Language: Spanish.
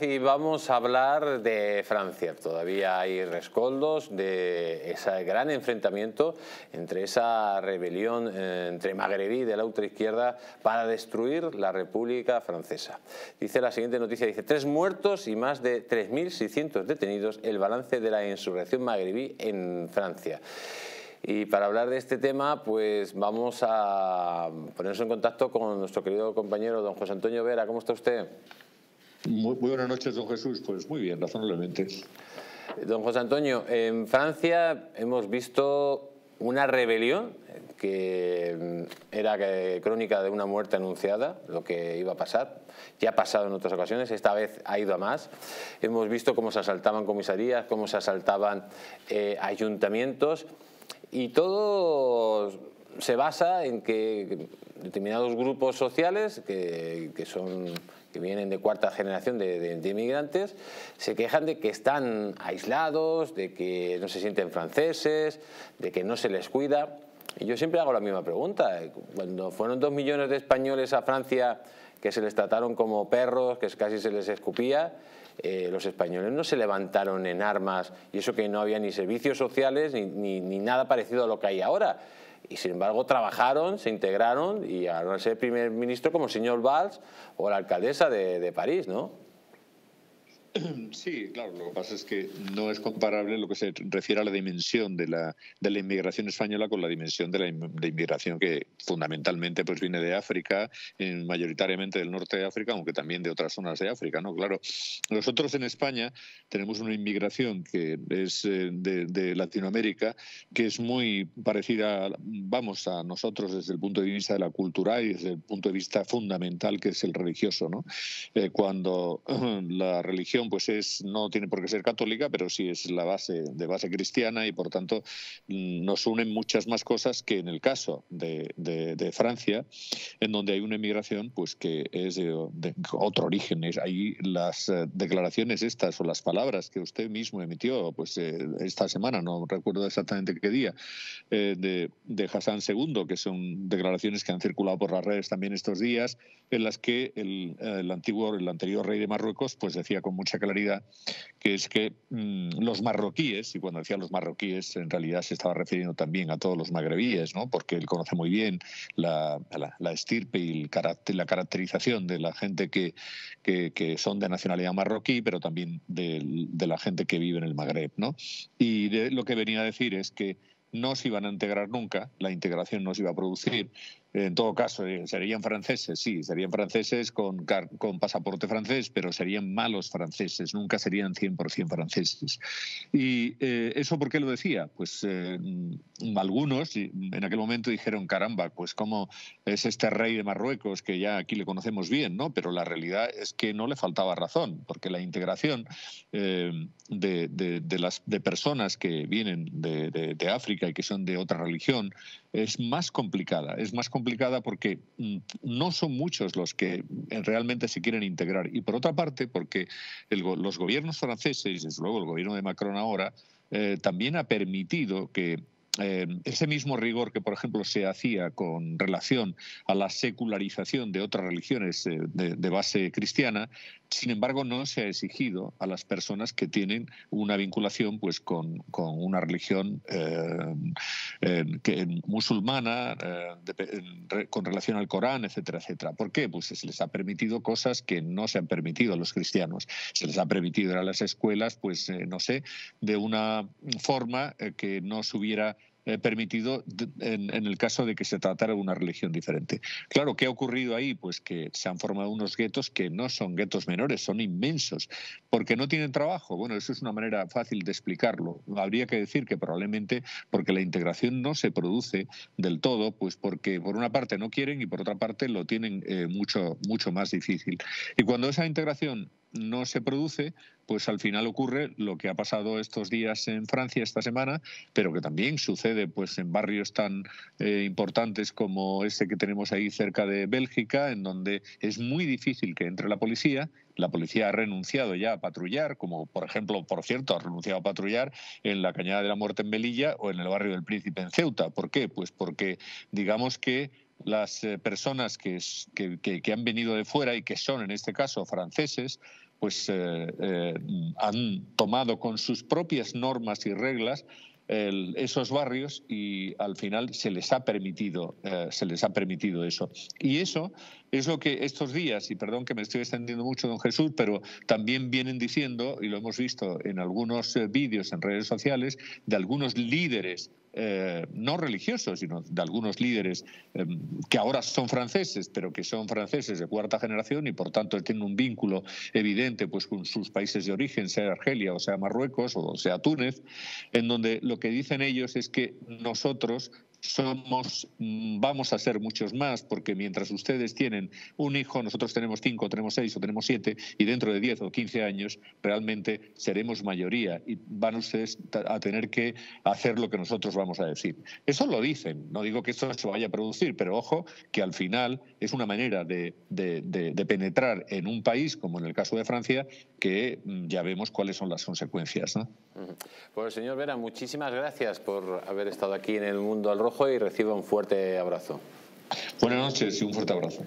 Y vamos a hablar de Francia. Todavía hay rescoldos de ese gran enfrentamiento entre esa rebelión eh, entre magrebí de la ultraizquierda para destruir la República Francesa. Dice la siguiente noticia, dice tres muertos y más de 3.600 detenidos, el balance de la insurrección magrebí en Francia. Y para hablar de este tema, pues vamos a ponernos en contacto con nuestro querido compañero don José Antonio Vera. ¿Cómo está usted? Muy, buenas noches, don Jesús. Pues muy bien, razonablemente. Don José Antonio, en Francia hemos visto una rebelión que mm, era eh, crónica de una muerte anunciada, lo que iba a pasar. Ya ha pasado en otras ocasiones, esta vez ha ido a más. Hemos visto cómo se asaltaban comisarías, cómo se asaltaban eh, ayuntamientos y todo se basa en que determinados grupos sociales que, vienen de cuarta generación de, inmigrantes, se quejan de que están aislados, de que no se sienten franceses, de que no se les cuida. Y yo siempre hago la misma pregunta. Cuando fueron dos millones de españoles a Francia que se les trataron como perros, que casi se les escupía, eh, los españoles no se levantaron en armas y eso que no había ni servicios sociales ni nada parecido a lo que hay ahora y sin embargo trabajaron, se integraron y ahora es el primer ministro como el señor Valls o la alcaldesa de, de París, ¿no? Sí, claro, lo que pasa es que no es comparable lo que se refiere a la dimensión de la, de la inmigración española con la dimensión de la inmigración que fundamentalmente pues viene de África, eh, mayoritariamente del norte de África, aunque también de otras zonas de África, ¿no? Claro, nosotros en España tenemos una inmigración que es eh, de, Latinoamérica que es muy parecida, vamos, a nosotros desde el punto de vista de la cultura y desde el punto de vista fundamental que es el religioso, ¿no? Eh, cuando la religión pues es, no tiene por qué ser católica, pero sí es la base, de base cristiana y por tanto mm, nos unen muchas más cosas que en el caso de, Francia, en donde hay una emigración pues que es de, otro origen. Ahí las eh, declaraciones estas o las palabras que usted mismo emitió pues eh, esta semana, no recuerdo exactamente qué día, eh, de, de Hassan II, que son declaraciones que han circulado por las redes también estos días, en las que el, antiguo, el anterior rey de Marruecos pues decía con mucha claridad, que es que mm, los marroquíes, y cuando decía los marroquíes, en realidad se estaba refiriendo también a todos los magrebíes, ¿no? porque él conoce muy bien la, estirpe y el la caracterización de la gente que, son de nacionalidad marroquí, pero también de, la gente que vive en el Magreb. ¿no? Y lo que venía a decir es que no se iban a integrar nunca, la integración no se iba a producir, en todo caso, eh, serían franceses, sí, serían franceses con, con pasaporte francés, pero serían malos franceses, nunca serían 100% franceses. ¿Y eh, eso por qué lo decía? Pues eh, mm, algunos en aquel momento dijeron, caramba, pues cómo es este rey de Marruecos, que ya aquí le conocemos bien, ¿no? Pero la realidad es que no le faltaba razón, porque la integración de, de, de, las, de personas que vienen de, de África y que son de otra religión es más complicada, es más complicada complicada porque mm, no son muchos los que eh, realmente se quieren integrar. Y por otra parte, porque los gobiernos franceses, desde luego el gobierno de Macron ahora, eh, también ha permitido que eh, ese mismo rigor que, por ejemplo, se hacía con relación a la secularización de otras religiones eh, de, base cristiana, sin embargo, no se ha exigido a las personas que tienen una vinculación pues, con, una religión eh, que, musulmana, con relación al Corán, etcétera, etcétera. ¿Por qué? Pues se les ha permitido cosas que no se han permitido a los cristianos. Se les ha permitido ir a las escuelas, pues, no sé, de una forma que no se hubiera eh, permitido en, el caso de que se tratara de una religión diferente. Claro, ¿qué ha ocurrido ahí? Pues que se han formado unos guetos que no son guetos menores, son inmensos, porque no tienen trabajo. Bueno, eso es una manera fácil de explicarlo. Habría que decir que probablemente porque la integración no se produce del todo, pues porque por una parte no quieren y por otra parte lo tienen eh, mucho, mucho más difícil. Y cuando esa integración no se produce, pues al final ocurre lo que ha pasado estos días en Francia esta semana, pero que también sucede pues en barrios tan eh, importantes como ese que tenemos ahí cerca de Bélgica, en donde es muy difícil que entre la policía. La policía ha renunciado ya a patrullar, como por ejemplo, por cierto, ha renunciado a patrullar en la Cañada de la Muerte en Melilla o en el barrio del Príncipe en Ceuta. ¿Por qué? Pues porque digamos que las eh, personas que, han venido de fuera y que son, en este caso, franceses, pues eh, eh, han tomado con sus propias normas y reglas esos barrios y al final se les ha permitido, se les ha permitido eso. Y eso es lo que estos días, y perdón que me estoy extendiendo mucho, don Jesús, pero también vienen diciendo, y lo hemos visto en algunos eh, vídeos en redes sociales, de algunos líderes eh, no religiosos, sino de algunos líderes eh, que ahora son franceses, pero que son franceses de cuarta generación y por tanto tienen un vínculo evidente pues, con sus países de origen, sea Argelia o sea Marruecos o sea Túnez, en donde lo que dicen ellos es que nosotros somos, mm, vamos a ser muchos más, porque mientras ustedes tienen un hijo, nosotros tenemos cinco, tenemos seis o tenemos siete, y dentro de diez o quince años realmente seremos mayoría y van ustedes a tener que hacer lo que nosotros vamos a decir. Eso lo dicen, no digo que eso se vaya a producir, pero ojo que al final es una manera de, penetrar en un país, como en el caso de Francia, que mm, ya vemos cuáles son las consecuencias. ¿no? Pues señor Vera, muchísimas gracias por haber estado aquí en el Mundo al Rojo y reciba un fuerte abrazo. Buenas noches y un fuerte abrazo.